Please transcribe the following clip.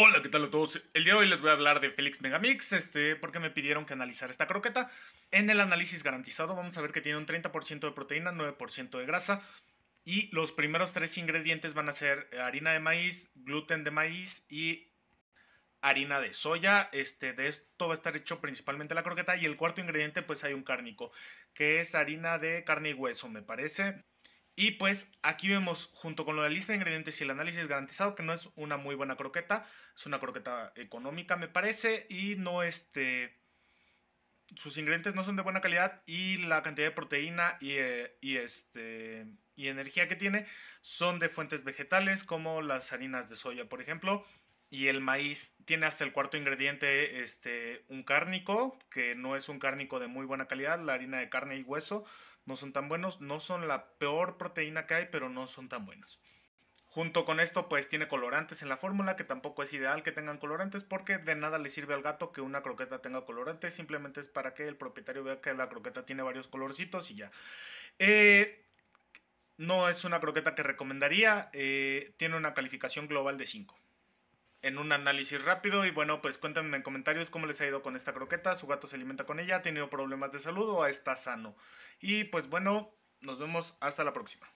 Hola, ¿qué tal a todos? El día de hoy les voy a hablar de Félix Megamix, este, porque me pidieron que analizar esta croqueta. En el análisis garantizado vamos a ver que tiene un 30% de proteína, 9% de grasa, y los primeros tres ingredientes van a ser eh, harina de maíz, gluten de maíz y harina de soya. Este, de esto va a estar hecho principalmente la croqueta. Y el cuarto ingrediente, pues hay un cárnico, que es harina de carne y hueso, me parece. Y pues aquí vemos junto con la lista de ingredientes y el análisis garantizado que no es una muy buena croqueta, es una croqueta económica me parece y no este sus ingredientes no son de buena calidad y la cantidad de proteína eh, este y energía que tiene son de fuentes vegetales como las harinas de soya, por ejemplo, y el maíz tiene hasta el cuarto ingrediente este, un cárnico, que no es un cárnico de muy buena calidad, la harina de carne y hueso no son tan buenos, no son la peor proteína que hay, pero no son tan buenos. Junto con esto, pues tiene colorantes en la fórmula, que tampoco es ideal que tengan colorantes, porque de nada le sirve al gato que una croqueta tenga colorantes, simplemente es para que el propietario vea que la croqueta tiene varios colorcitos y ya. Eh, no es una croqueta que recomendaría, eh, tiene una calificación global de 5 en un análisis rápido. Y bueno, pues cuéntenme en comentarios cómo les ha ido con esta croqueta. ¿Su gato se alimenta con ella? ¿Ha tenido problemas de salud o está sano? Y pues bueno, nos vemos hasta la próxima.